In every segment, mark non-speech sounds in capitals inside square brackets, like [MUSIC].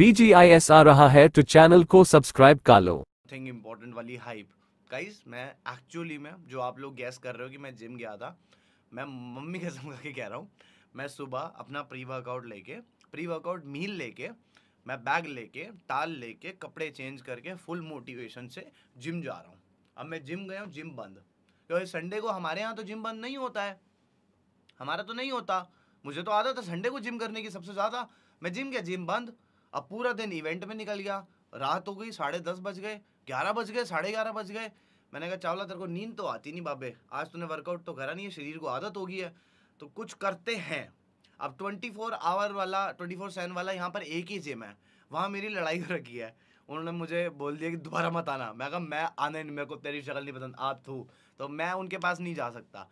BGIS आ रहा है तो चैनल को सब्सक्राइब कर लो थिंग इम्पोर्टेंट वाली हाइप गाइज मैं एक्चुअली मैं जो आप लोग गैस कर रहे हो कि मैं जिम गया था मैं मम्मी कसम खा के कह रहा हूँ मैं सुबह अपना प्री वर्कआउट लेके प्री वर्कआउट मील लेके मैं बैग लेके ताल लेके कपड़े चेंज करके फुल मोटिवेशन से जिम जा रहा हूँ अब मैं जिम गया हूँ जिम बंद क्योंकि तो संडे को हमारे यहाँ तो जिम बंद नहीं होता है हमारा तो नहीं होता मुझे तो आदत है संडे को जिम करने की सबसे ज़्यादा मैं जिम गया जिम बंद अब पूरा दिन इवेंट में निकल गया रात हो गई साढ़े दस बज गए ग्यारह बज गए साढ़े ग्यारह बज गए मैंने कहा चावला तेरे को नींद तो आती नहीं बाबे आज तूने वर्कआउट तो करा नहीं है शरीर को आदत होगी है तो कुछ करते हैं अब 24 फोर आवर वाला 24 फोर सेवन वाला यहाँ पर एक ही जिम है वहाँ मेरी लड़ाई हो रखी है उन्होंने मुझे बोल दिया कि दोबारा मत आना मैं कहा मैं आने नहीं मेरे को तेरी शक्ल नहीं पसंद आप थू तो मैं उनके पास नहीं जा सकता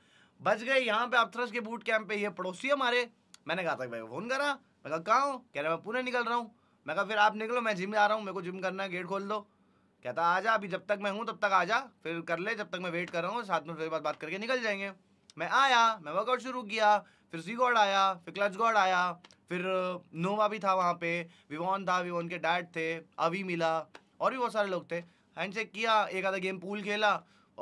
बच गए यहाँ पे अपथरस के बूट कैंप पे ये पड़ोसी हमारे मैंने कहा था भाई फ़ोन करा मैं कहा कहाँ हूँ कह रहे मैं पुणे निकल रहा हूँ मैं कहा फिर आप निकलो मैं जिम आ रहा हूँ मेरे को जिम करना है गेट खोल दो कहता आ जा अभी जब तक मैं हूँ तब तक आ जा फिर कर ले जब तक मैं वेट कर रहा हूँ साथ में फिर बात बात करके निकल जाएंगे मैं आया मैं वर्कआउट शुरू किया फिर सी गॉड आया फिर क्लच गॉड आया फिर नोवा uh, भी था वहाँ पे विवान था विवान के डैड थे अभी मिला और भी बहुत सारे लोग थे हैंड चेक किया एक आधा गेम पूल खेला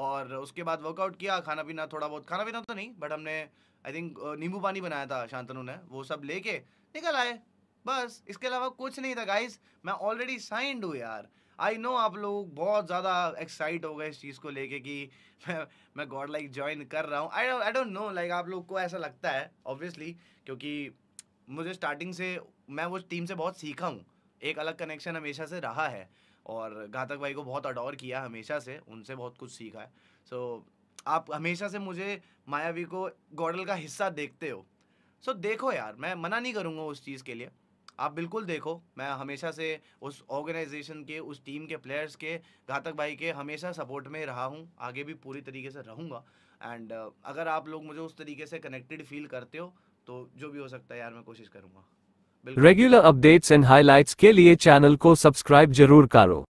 और उसके बाद वर्कआउट किया खाना पीना थोड़ा बहुत खाना पीना तो नहीं बट हमने आई थिंक uh, नींबू पानी बनाया था शांतनु ने वो सब लेके निकल आए बस इसके अलावा कुछ नहीं था गाइस मैं ऑलरेडी साइंड हूँ यार आई नो आप लोग बहुत ज़्यादा एक्साइट हो गए इस चीज़ को लेके कि [LAUGHS] मैं मैं गॉड लाइक ज्वाइन कर रहा हूँ I I don't know like आप लोग को ऐसा लगता है ऑब्वियसली क्योंकि मुझे स्टार्टिंग से मैं वो टीम से बहुत सीखा हूँ एक अलग कनेक्शन हमेशा से रहा है और घातक भाई को बहुत अडोर किया हमेशा से उनसे बहुत कुछ सीखा है सो so, आप हमेशा से मुझे मायावी को गॉडल का हिस्सा देखते हो सो so, देखो यार मैं मना नहीं करूँगा उस चीज़ के लिए आप बिल्कुल देखो मैं हमेशा से उस ऑर्गेनाइजेशन के उस टीम के प्लेयर्स के घातक भाई के हमेशा सपोर्ट में रहा हूँ आगे भी पूरी तरीके से रहूँगा एंड uh, अगर आप लोग मुझे उस तरीके से कनेक्टेड फील करते हो तो जो भी हो सकता है यार मैं कोशिश करूँगा रेगुलर अपडेट्स एंड हाइलाइट्स के लिए चैनल को सब्सक्राइब जरूर करो